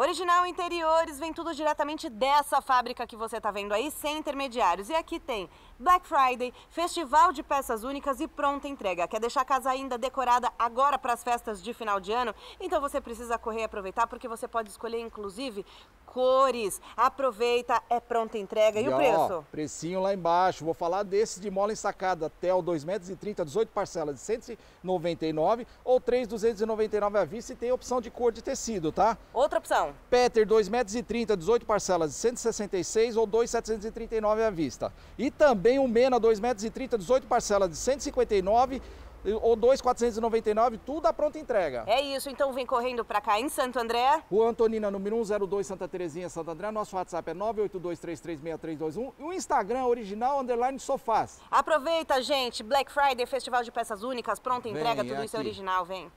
Original Interiores vem tudo diretamente dessa fábrica que você está vendo aí, sem intermediários. E aqui tem Black Friday, Festival de Peças Únicas e pronta entrega. Quer deixar a casa ainda decorada agora para as festas de final de ano? Então você precisa correr e aproveitar porque você pode escolher inclusive cores. Aproveita, é pronta entrega. E, e o ó, preço? precinho lá embaixo. Vou falar desse de mola ensacada, até o 2,30 m 18 parcelas de 199 ou 3,299 à vista e tem opção de cor de tecido, tá? Outra opção? Peter, 2,30 m 18 parcelas de 166 ou 2,739 à vista. E também o Mena, 2,30 m 18 parcelas de 159 ou 2,499, tudo à pronta entrega. É isso, então vem correndo para cá em Santo André. o Antonina, número 102, Santa Terezinha, Santo André. Nosso WhatsApp é 982336321 e o Instagram original, underline Sofás. Aproveita, gente, Black Friday, Festival de Peças Únicas, pronta entrega, vem, tudo aqui. isso é original, vem.